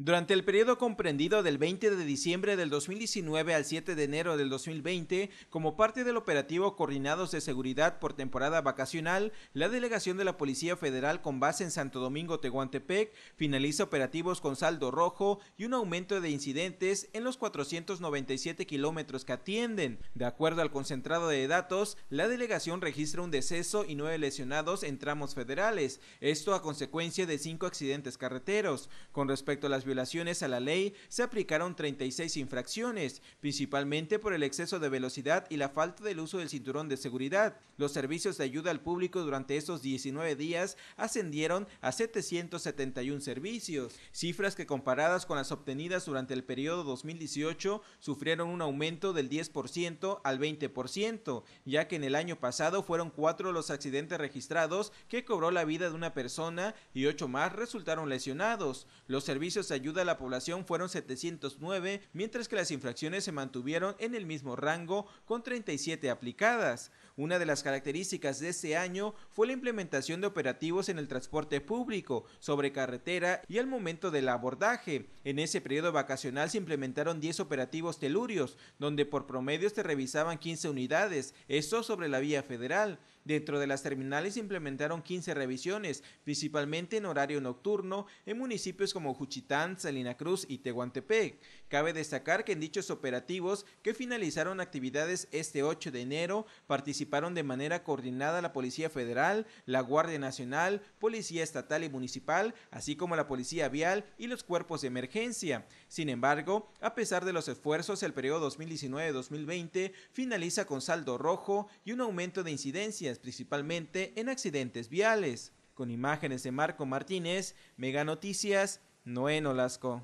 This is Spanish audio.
Durante el periodo comprendido del 20 de diciembre del 2019 al 7 de enero del 2020, como parte del operativo Coordinados de Seguridad por temporada vacacional, la delegación de la Policía Federal con base en Santo Domingo Tehuantepec finaliza operativos con saldo rojo y un aumento de incidentes en los 497 kilómetros que atienden. De acuerdo al concentrado de datos, la delegación registra un deceso y nueve lesionados en tramos federales, esto a consecuencia de cinco accidentes carreteros. Con respecto a las violaciones a la ley se aplicaron 36 infracciones, principalmente por el exceso de velocidad y la falta del uso del cinturón de seguridad. Los servicios de ayuda al público durante estos 19 días ascendieron a 771 servicios, cifras que comparadas con las obtenidas durante el periodo 2018 sufrieron un aumento del 10% al 20%, ya que en el año pasado fueron cuatro los accidentes registrados que cobró la vida de una persona y ocho más resultaron lesionados. Los servicios de ayuda a la población fueron 709, mientras que las infracciones se mantuvieron en el mismo rango con 37 aplicadas. Una de las características de este año fue la implementación de operativos en el transporte público, sobre carretera y al momento del abordaje. En ese periodo vacacional se implementaron 10 operativos telurios, donde por promedio se revisaban 15 unidades, esto sobre la vía federal. Dentro de las terminales se implementaron 15 revisiones, principalmente en horario nocturno, en municipios como Juchitán, Salina Cruz y Tehuantepec. Cabe destacar que en dichos operativos que finalizaron actividades este 8 de enero participaron de manera coordinada la Policía Federal, la Guardia Nacional, Policía Estatal y Municipal, así como la Policía Vial y los cuerpos de emergencia. Sin embargo, a pesar de los esfuerzos, el periodo 2019-2020 finaliza con saldo rojo y un aumento de incidencias, principalmente en accidentes viales. Con imágenes de Marco Martínez, Mega Noticias, en Olasco.